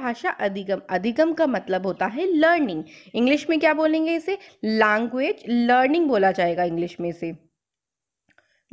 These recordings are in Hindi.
भाषा अधिगम अधिगम का मतलब होता है लर्निंग इंग्लिश में क्या बोलेंगे इसे लैंग्वेज लर्निंग बोला जाएगा इंग्लिश में से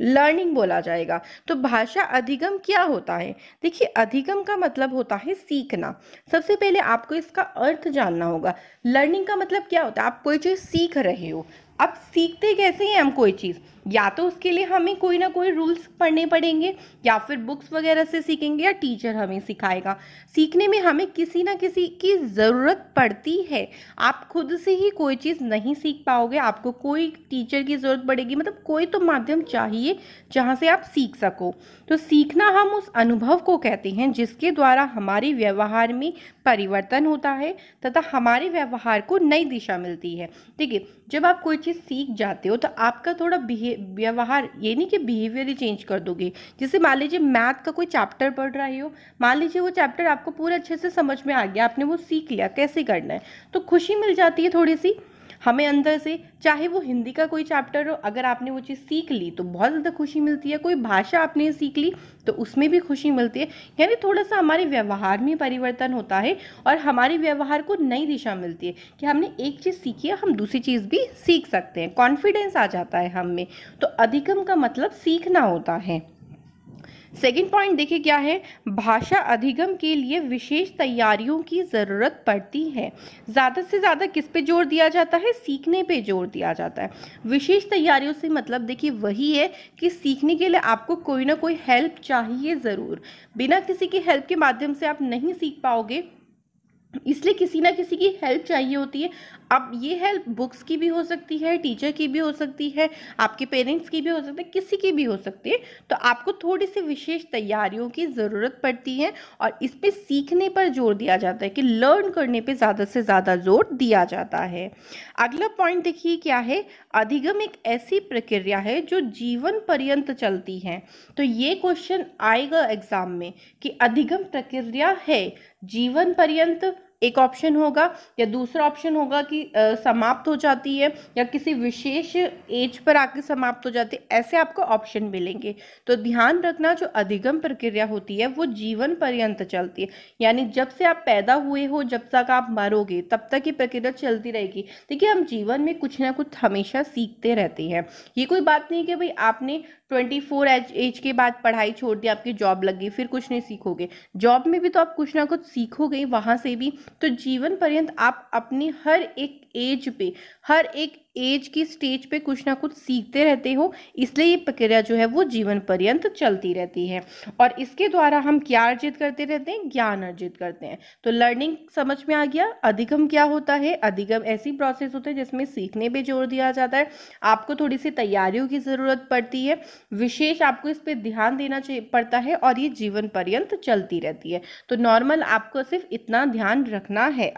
लर्निंग बोला जाएगा तो भाषा अधिगम क्या होता है देखिए अधिगम का मतलब होता है सीखना सबसे पहले आपको इसका अर्थ जानना होगा लर्निंग का मतलब क्या होता है आप कोई चीज़ सीख रहे हो अब सीखते कैसे हैं हम कोई चीज़ या तो उसके लिए हमें कोई ना कोई रूल्स पढ़ने पड़ेंगे या फिर बुक्स वगैरह से सीखेंगे या टीचर हमें सिखाएगा सीखने में हमें किसी ना किसी की ज़रूरत पड़ती है आप खुद से ही कोई चीज़ नहीं सीख पाओगे आपको कोई टीचर की ज़रूरत पड़ेगी मतलब कोई तो माध्यम चाहिए जहाँ से आप सीख सको तो सीखना हम उस अनुभव को कहते हैं जिसके द्वारा हमारे व्यवहार में परिवर्तन होता है तथा हमारे व्यवहार को नई दिशा मिलती है ठीक है जब आप कोई चीज़ सीख जाते हो तो आपका थोड़ा व्यवहार ये नहीं कि बिहेवियर ही चेंज कर दोगे जैसे मान लीजिए मैथ का कोई चैप्टर पढ़ रहे हो मान लीजिए वो चैप्टर आपको पूरे अच्छे से समझ में आ गया आपने वो सीख लिया कैसे करना है तो खुशी मिल जाती है थोड़ी सी हमें अंदर से चाहे वो हिंदी का कोई चैप्टर हो अगर आपने वो चीज़ सीख ली तो बहुत ज़्यादा खुशी मिलती है कोई भाषा आपने सीख ली तो उसमें भी खुशी मिलती है यानी थोड़ा सा हमारे व्यवहार में परिवर्तन होता है और हमारे व्यवहार को नई दिशा मिलती है कि हमने एक चीज़ सीखी है हम दूसरी चीज़ भी सीख सकते हैं कॉन्फिडेंस आ जाता है हम में तो अधिगम का मतलब सीखना होता है सेकंड पॉइंट देखिए क्या है भाषा अधिगम के लिए विशेष तैयारियों की ज़रूरत पड़ती है ज़्यादा से ज़्यादा किस पे जोर दिया जाता है सीखने पे जोर दिया जाता है विशेष तैयारियों से मतलब देखिए वही है कि सीखने के लिए आपको कोई ना कोई हेल्प चाहिए ज़रूर बिना किसी की हेल्प के माध्यम से आप नहीं सीख पाओगे इसलिए किसी ना किसी की हेल्प चाहिए होती है अब ये हेल्प बुक्स की भी हो सकती है टीचर की भी हो सकती है आपके पेरेंट्स की भी हो सकती है किसी की भी हो सकती है तो आपको थोड़ी सी विशेष तैयारियों की ज़रूरत पड़ती है और इस पर सीखने पर जोर दिया जाता है कि लर्न करने पे ज़्यादा से ज़्यादा जोर दिया जाता है अगला पॉइंट देखिए क्या है अधिगम एक ऐसी प्रक्रिया है जो जीवन पर्यंत चलती है तो ये क्वेश्चन आएगा एग्ज़ाम में कि अधिगम प्रक्रिया है जीवन पर्यंत एक ऑप्शन होगा या दूसरा ऑप्शन होगा कि आ, समाप्त हो जाती है या किसी विशेष एज पर आके समाप्त हो जाती है ऐसे आपको ऑप्शन मिलेंगे तो ध्यान रखना जो अधिगम प्रक्रिया होती है वो जीवन पर्यंत चलती है यानी जब से आप पैदा हुए हो जब तक आप मरोगे तब तक ये प्रक्रिया चलती रहेगी देखिए हम जीवन में कुछ ना कुछ हमेशा सीखते रहते हैं ये कोई बात नहीं कि भाई आपने ट्वेंटी फोर एज एज के बाद पढ़ाई छोड़ दी आपकी जॉब लग गई फिर कुछ नहीं सीखोगे जॉब में भी तो आप कुछ ना कुछ सीखोगे वहाँ से भी तो जीवन पर्यंत आप अपनी हर एक एज पे हर एक एज की स्टेज पे कुछ ना कुछ सीखते रहते हो इसलिए ये प्रक्रिया जो है वो जीवन पर्यंत चलती रहती है और इसके द्वारा हम क्या अर्जित करते रहते हैं ज्ञान अर्जित करते हैं तो लर्निंग समझ में आ गया अधिगम क्या होता है अधिगम ऐसी प्रोसेस होता है जिसमें सीखने पर जोर दिया जाता है आपको थोड़ी सी तैयारियों की ज़रूरत पड़ती है विशेष आपको इस पर ध्यान देना पड़ता है और ये जीवन पर्यंत चलती रहती है तो नॉर्मल आपको सिर्फ इतना ध्यान रखना है